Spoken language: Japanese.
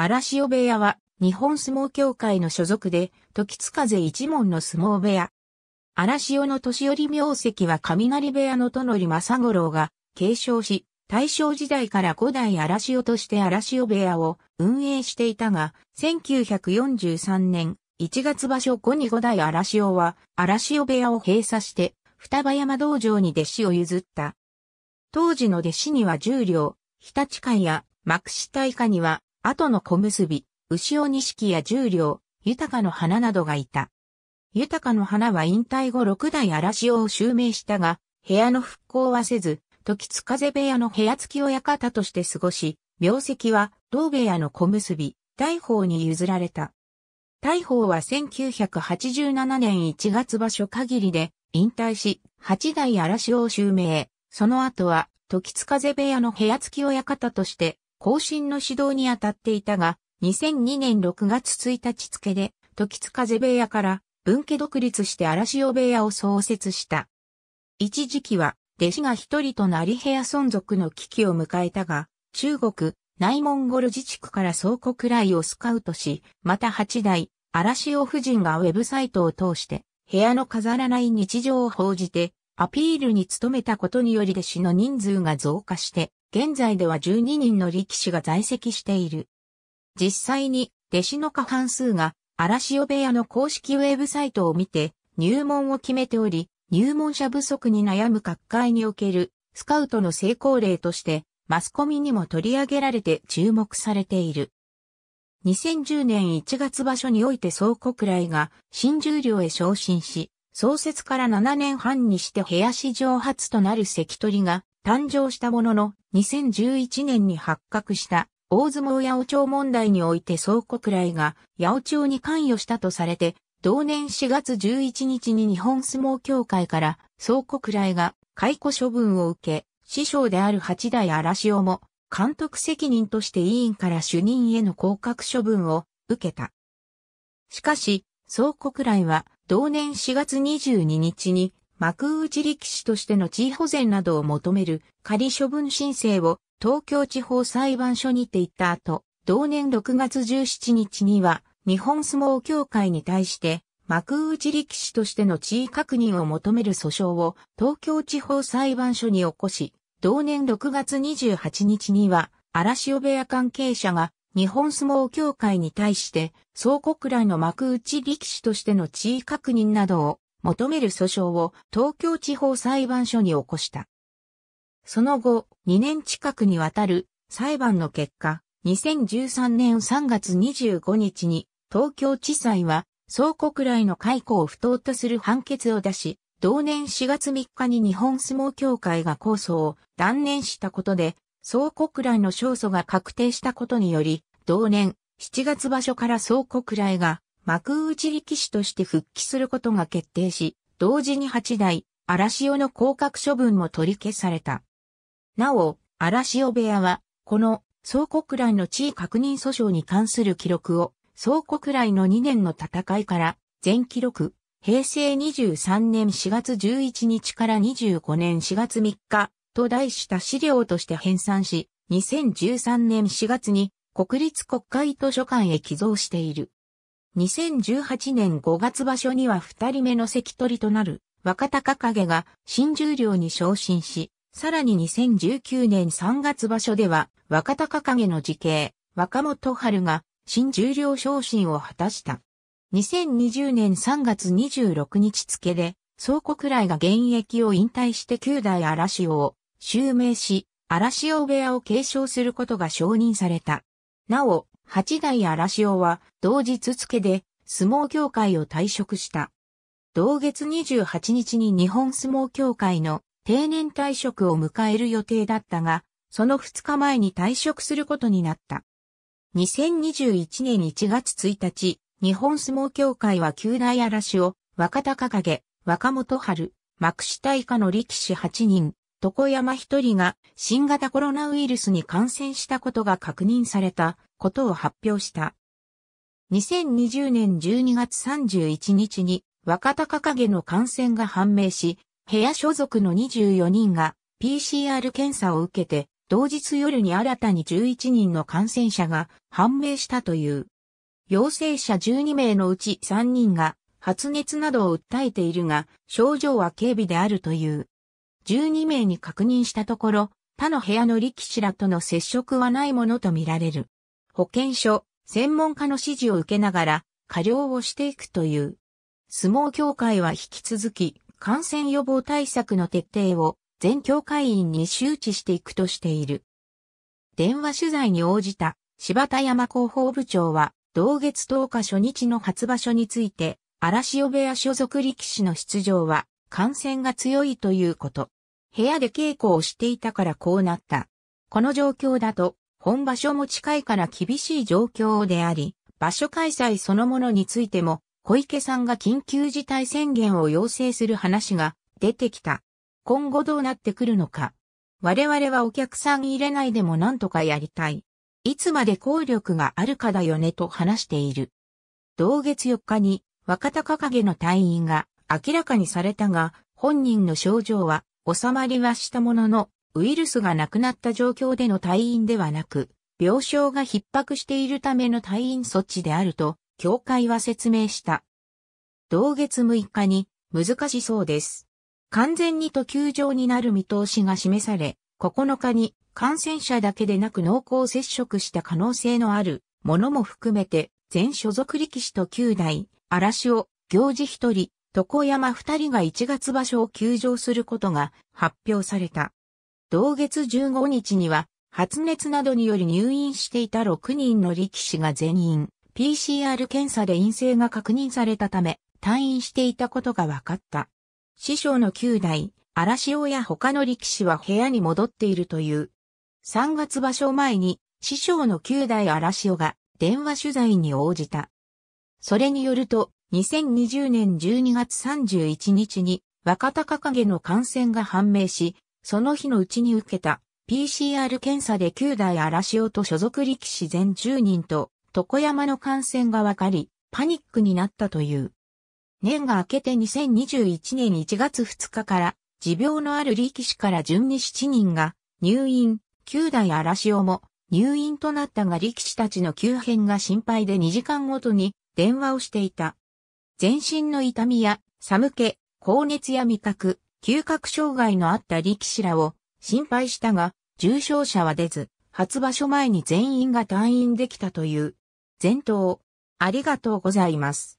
荒汐部屋は、日本相撲協会の所属で、時津風一門の相撲部屋。荒汐の年寄り名跡は雷部屋の殿則正五郎が継承し、大正時代から五代荒汐として荒汐部屋を運営していたが、1943年1月場所後に五代荒汐は荒汐部屋を閉鎖して、双葉山道場に弟子を譲った。当時の弟子には十両、日立会や幕下以下には後の小結び、牛尾錦や十両、豊かの花などがいた。豊かの花は引退後六代嵐を襲名したが、部屋の復興はせず、時津風部屋の部屋付き親方として過ごし、名跡は同部屋の小結び、大宝に譲られた。大宝は1987年1月場所限りで引退し、八代嵐を襲名。その後は、時津風部屋の部屋付き親方として更新の指導に当たっていたが、2002年6月1日付で、時津風部屋から分家独立して荒尾部屋を創設した。一時期は、弟子が一人となり部屋存続の危機を迎えたが、中国、内モンゴル自治区から倉庫くらいをスカウトし、また八代、荒尾夫人がウェブサイトを通して、部屋の飾らない日常を報じて、アピールに努めたことにより弟子の人数が増加して、現在では12人の力士が在籍している。実際に、弟子の過半数が、荒汐部屋の公式ウェブサイトを見て、入門を決めており、入門者不足に悩む各界における、スカウトの成功例として、マスコミにも取り上げられて注目されている。2010年1月場所において総国来が新十両へ昇進し、創設から7年半にして部屋史上初となる関取が誕生したものの2011年に発覚した大相撲八百長問題において総国来が八百長に関与したとされて同年4月11日に日本相撲協会から総国来が解雇処分を受け師匠である八代荒潮も監督責任として委員から主任への降格処分を受けた。しかし、総国来は同年4月22日に幕内力士としての地位保全などを求める仮処分申請を東京地方裁判所にて行った後、同年6月17日には日本相撲協会に対して幕内力士としての地位確認を求める訴訟を東京地方裁判所に起こし、同年6月28日には荒汐部屋関係者が日本相撲協会に対して、総国来の幕内力士としての地位確認などを求める訴訟を東京地方裁判所に起こした。その後、2年近くにわたる裁判の結果、2013年3月25日に東京地裁は総国来の解雇を不当とする判決を出し、同年4月3日に日本相撲協会が控訴を断念したことで、総国来の勝訴が確定したことにより、同年7月場所から総国来が幕内力士として復帰することが決定し、同時に8代、荒潮の降格処分も取り消された。なお、荒潮部屋は、この総国来の地位確認訴訟に関する記録を、総国来の2年の戦いから、全記録、平成23年4月11日から25年4月3日と題した資料として編纂し、2013年4月に国立国会図書館へ寄贈している。2018年5月場所には二人目の関取となる若隆景が新十両に昇進し、さらに2019年3月場所では若隆景の時系若元春が新十両昇進を果たした。2020年3月26日付で、総国来が現役を引退して九代嵐潮を襲名し、嵐潮部屋を継承することが承認された。なお、八代荒潮は同日付で相撲協会を退職した。同月28日に日本相撲協会の定年退職を迎える予定だったが、その2日前に退職することになった。2021年1月1日、日本相撲協会は旧大嵐を若隆景、若元春、幕下以下の力士8人、床山一人が新型コロナウイルスに感染したことが確認されたことを発表した。2020年12月31日に若隆景の感染が判明し、部屋所属の24人が PCR 検査を受けて、同日夜に新たに11人の感染者が判明したという。陽性者12名のうち3人が発熱などを訴えているが、症状は軽微であるという。12名に確認したところ、他の部屋の力士らとの接触はないものとみられる。保健所、専門家の指示を受けながら、過料をしていくという。相撲協会は引き続き、感染予防対策の徹底を全協会員に周知していくとしている。電話取材に応じた柴田山広報部長は、同月10日初日の初場所について、荒汐部屋所属力士の出場は感染が強いということ。部屋で稽古をしていたからこうなった。この状況だと、本場所も近いから厳しい状況であり、場所開催そのものについても、小池さんが緊急事態宣言を要請する話が出てきた。今後どうなってくるのか。我々はお客さん入れないでも何とかやりたい。いつまで効力があるかだよねと話している。同月4日に若隆景の退院が明らかにされたが、本人の症状は収まりはしたものの、ウイルスがなくなった状況での退院ではなく、病床が逼迫しているための退院措置であると、協会は説明した。同月6日に、難しそうです。完全に途球状になる見通しが示され、9日に感染者だけでなく濃厚接触した可能性のあるものも含めて、全所属力士と9代、嵐を、行事1人、床山二人が1月場所を休場することが発表された。同月15日には、発熱などにより入院していた6人の力士が全員、PCR 検査で陰性が確認されたため、退院していたことが分かった。師匠の9代、荒潮や他の力士は部屋に戻っているという。3月場所前に、師匠の9代荒潮が電話取材に応じた。それによると、2020年12月31日に若隆景の感染が判明し、その日のうちに受けた PCR 検査で9代荒潮と所属力士全10人と床山の感染が分かり、パニックになったという。年が明けて2021年1月2日から、持病のある力士から順に7人が入院、9代荒潮も入院となったが力士たちの急変が心配で2時間ごとに電話をしていた。全身の痛みや寒気、高熱や味覚、嗅覚障害のあった力士らを心配したが、重症者は出ず、初場所前に全員が退院できたという。前頭、ありがとうございます。